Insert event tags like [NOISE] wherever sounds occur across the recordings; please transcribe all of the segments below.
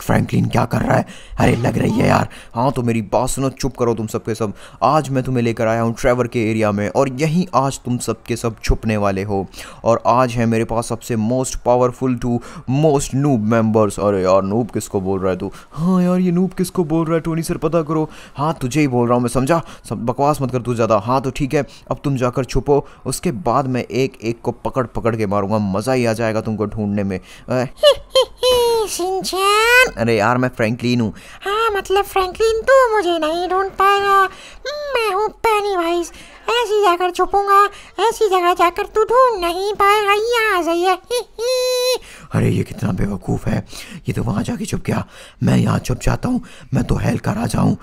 Franklin क्या कर रहा है अरे लग रही है यार हाँ तो मेरी बात सुनो चुप करो तुम सबके सब आज मैं तुम्हें लेकर आया हूँ ट्रेवर के एरिया में और यहीं आज तुम सबके सब छुपने वाले हो और आज है मेरे पास सबसे most powerful to most noob members अरे यार नूब किसको बोल रहा है तू हाँ यार ये नूब किसको बोल रहा है टोनी सर पता करो हाँ तुझे ही बोल रहा हूँ मैं समझा सब बकवास मत कर तू ज़्यादा हाँ तो ठीक है अब तुम जाकर छुपो उसके बाद मैं एक एक को पकड़ पकड़ के मारूंगा मज़ा ही आ जाएगा तुमको ढूंढने में अरे यार मैं फ्रैंकलिन हूँ हाँ मतलब फ्रैंकलिन तो मुझे नहीं ढूंढ पाएगा हम्म, मैं हूँ पैनी वाइज ऐसी जाकर छुपूंगा ऐसी जगह जाकर तू ढूंढ नहीं पाएगा यहाँ आ जाइए अरे ये कितना बेवकूफ़ है ये तो वहाँ जाके छुप गया मैं यहाँ छुप जाता हूँ मैं तो हेल कर आ जाऊँ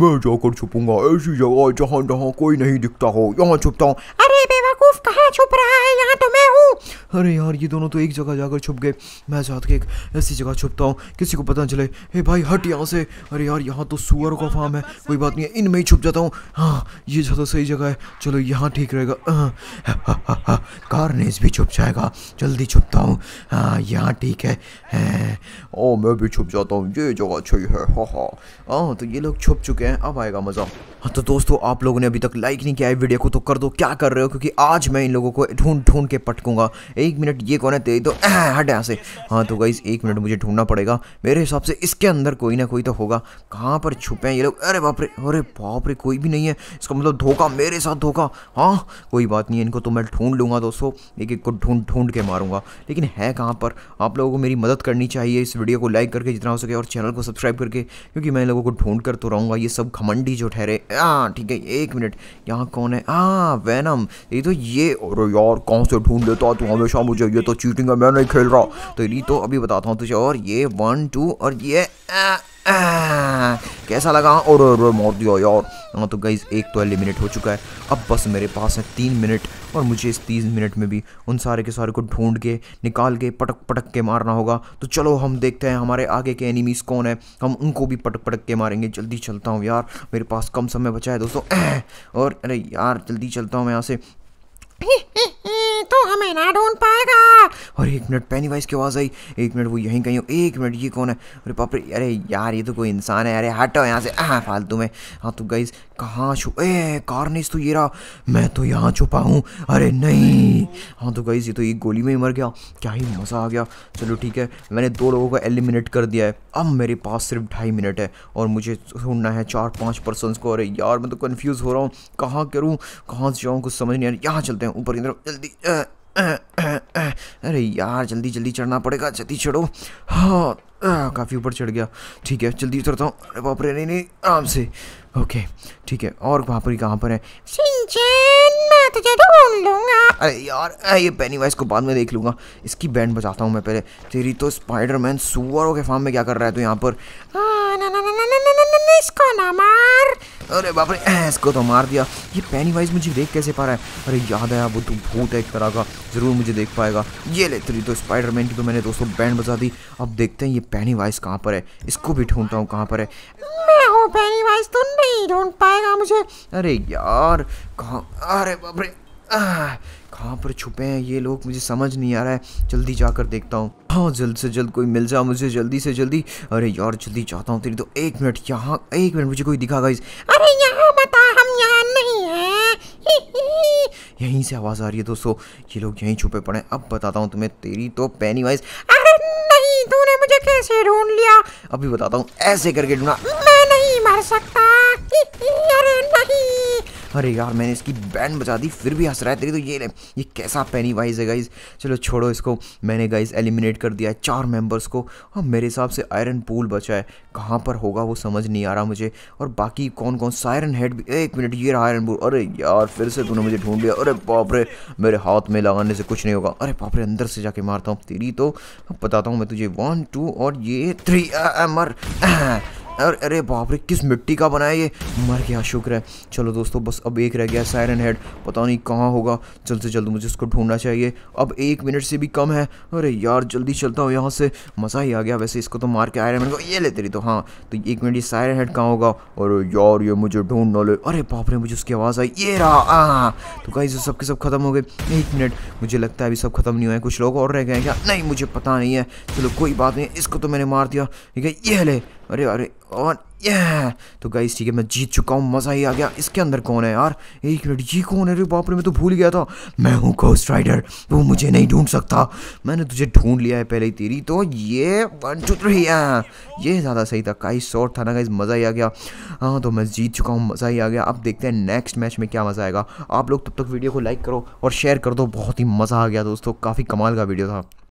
मैं जाकर छुपूंगा ऐसी जगह जहाँ जहाँ कोई नहीं दिखता हो यहाँ छुपता हूँ अरे बेवकूफ़ कहाँ छुप रहा है यहाँ तो मैं हूँ अरे यार ये दोनों तो एक जगह जाकर छुप गए मैं चाहता कि एक ऐसी जगह छुपता हूँ किसी को पता चले हे भाई हट यहाँ से अरे यार यहाँ तो सुअर का फार्म है कोई बात नहीं है इनमें ही छुप जाता हूँ हाँ ये ज़्यादा तो सही जगह है चलो यहाँ ठीक रहेगा कारनेस भी छुप जाएगा जल्दी छुपता हूँ हाँ यहाँ ठीक है, ओ मैं भी छुप जाता हूँ ये जगह अच्छी है हाँ हाँ हाँ तो ये लोग छुप चुके हैं अब आएगा मज़ा हाँ तो दोस्तों आप लोगों ने अभी तक लाइक नहीं किया है वीडियो को तो कर दो क्या कर रहे हो क्योंकि आज मैं इन लोगों लोगों को ढूंढ ढूंढ के पटकूंगा एक मिनट ये कौन है तेरे तो हट यहाँ से हाँ तो गाइज एक मिनट मुझे ढूंढना पड़ेगा मेरे हिसाब से इसके अंदर कोई ना कोई तो होगा कहाँ पर छुपे हैं ये लोग अरे बापरे अरे बापरे कोई भी नहीं है इसका मतलब धोखा मेरे साथ धोखा हाँ कोई बात नहीं इनको तो मैं ढूंढ लूँगा दोस्तों एक एक को ढूंढ ढूंढ के मारूंगा लेकिन है कहाँ पर आप लोगों को मेरी मदद करनी चाहिए इस वीडियो को लाइक करके जितना हो सके और चैनल को सब्सक्राइब करके क्योंकि मैं लोगों को ढूंढ कर तो रहूँगा ये सब घमंडी जो ठहरे हाँ ठीक है एक मिनट यहाँ कौन है हाँ वैनम ये तो ये अरे यार कौन से ढूंढ लेता तू हमेशा मुझे ये तो चीटिंग है मैं नहीं खेल रहा तो तेरी तो अभी बताता हूँ तुझे और ये वन टू और ये आ, आ, कैसा लगा और मोर दिया यार ना हाँ, तो गई एक तो एलिमिनेट हो चुका है अब बस मेरे पास है तीन मिनट और मुझे इस तीन मिनट में भी उन सारे के सारे को ढूंढ के निकाल के पटक पटक के मारना होगा तो चलो हम देखते हैं हमारे आगे के एनिमीज़ कौन है हम उनको भी पटक पटक के मारेंगे जल्दी चलता हूँ यार मेरे पास कम समय बचा है दोस्तों [CLEARS THROAT] और अरे यार जल्दी चलता हूँ मैं यहाँ से え、え、えーと、का मैना ढूंढ पाएगा और एक मिनट पैनी वाइस की आवाज़ आई एक मिनट वो यहीं कहीं एक मिनट ये कौन है अरे पापरे अरे यार ये तो कोई इंसान है अरे हटो यहाँ से आ फालतू में हाँ तू तो गई कहाँ छु ए कारनेस तो ये रहा मैं तो यहाँ छुपा हूँ अरे नहीं हाँ तो गई ये तो एक गोली में ही मर गया क्या ही मज़ा आ गया चलो ठीक है मैंने दो लोगों को एलिमिनेट कर दिया है अब मेरे पास सिर्फ ढाई मिनट है और मुझे ढूंढना है चार पाँच पर्सन को अरे यार मैं तो कन्फ्यूज़ हो रहा हूँ कहाँ करूँ कहाँ से जाऊँ कुछ समझ नहीं आ रहा यहाँ चलते हैं ऊपर की तरफ जल्दी अरे यार जल्दी जल्दी चढ़ना पड़ेगा जल्दी चढ़ो हाँ काफ़ी ऊपर चढ़ गया ठीक है जल्दी उतरता हूँ अरे बाप रे नहीं नहीं आराम से ओके ठीक है और वहाँ पर कहाँ पर है मैं तुझे ढूंढ लूँगा अरे यार ये पेनी वाइस को बाद में देख लूँगा इसकी बैंड बजाता हूँ मैं पहले तेरी तो स्पाइडर मैन सुअरों के फार्म में क्या कर रहा है तो यहाँ पर इसको ना मार अरे बाप रे इसको तो मार दिया ये पैनी वाइज मुझे देख कैसे पा रहा है अरे याद आया वो तू तो भूत है एक तरह का ज़रूर मुझे देख पाएगा ये ले तेरी तो स्पाइडरमैन की तो मैंने दोस्तों बैंड बजा दी अब देखते हैं ये पैनी वाइज कहाँ पर है इसको भी ढूंढता हूँ कहाँ पर है मैं हूँ पैनी वाइज तो नहीं ढूंढ पाएगा मुझे अरे यार कहाँ अरे बाप रे कहाँ पर छुपे हैं ये लोग मुझे समझ नहीं आ रहा है जल्दी जाकर देखता हूँ हाँ जल्द से जल्द कोई मिल जाए मुझे जल्दी से जल्दी अरे यार जल्दी जाता हूँ तेरी तो एक मिनट यहाँ एक मिनट मुझे कोई दिखा गाइज अरे यहाँ बता हम यहाँ नहीं है यहीं से आवाज़ आ रही है दोस्तों ये लोग यहीं छुपे पड़े अब बताता हूँ तुम्हें तेरी तो पैनी वाइज अरे नहीं तूने मुझे कैसे ढूंढ लिया अभी बताता हूँ ऐसे करके ढूंढा मैं नहीं मर सकता अरे नहीं अरे यार मैंने इसकी बैंड बचा दी फिर भी हंस रहा है तेरी तो ये ले ये कैसा पैनी वाइज है गाइज चलो छोड़ो इसको मैंने गाइज एलिमिनेट कर दिया है चार मेंबर्स को और मेरे हिसाब से आयरन पूल बचा है कहाँ पर होगा वो समझ नहीं आ रहा मुझे और बाकी कौन कौन सा आयरन हेड भी एक मिनट ये रहा आयरन पूल अरे यार फिर से तूने मुझे ढूंढ लिया अरे पापरे मेरे हाथ में लगाने से कुछ नहीं होगा अरे पापरे अंदर से जाके मारता हूँ तेरी तो बताता हूँ मैं तुझे वन टू और ये थ्री मर [CLEARS THROAT] अरे अरे बाप रे किस मिट्टी का बनाया ये मर गया शुक्र है चलो दोस्तों बस अब एक रह गया सायरन हेड पता नहीं कहाँ होगा जल्द से जल्द मुझे इसको ढूंढना चाहिए अब एक मिनट से भी कम है अरे यार जल्दी चलता हूँ यहाँ से मज़ा ही आ गया वैसे इसको तो मार के आयरन मैन को ये ले तेरी तो हाँ तो एक मिनट ये सायरन हेड कहाँ होगा और यार ये मुझे ढूंढ ना ले अरे बाप रे मुझे उसकी आवाज़ आई ये रहा तो कहीं से सबके सब खत्म हो गए एक मिनट मुझे लगता है अभी सब खत्म नहीं हुए कुछ लोग और रह गए क्या नहीं मुझे पता नहीं है चलो कोई बात नहीं इसको तो मैंने मार दिया ठीक है ये ले अरे अरे और ये तो गाइस ठीक है मैं जीत चुका हूँ मज़ा ही आ गया इसके अंदर कौन है यार एक मिनट ये कौन है अरे बाप रे मैं तो भूल गया था मैं हूँ घोस्ट राइडर वो मुझे नहीं ढूंढ सकता मैंने तुझे ढूंढ लिया है पहले ही तेरी तो ये वन टू थ्री ये ज़्यादा सही था गाइस शॉर्ट था ना गाइस मज़ा ही आ गया हाँ तो मैं जीत चुका हूँ मज़ा ही आ गया अब देखते हैं नेक्स्ट मैच में क्या मज़ा आएगा आप लोग तब तक वीडियो को लाइक करो और शेयर कर दो बहुत ही मज़ा आ गया दोस्तों काफ़ी कमाल का वीडियो था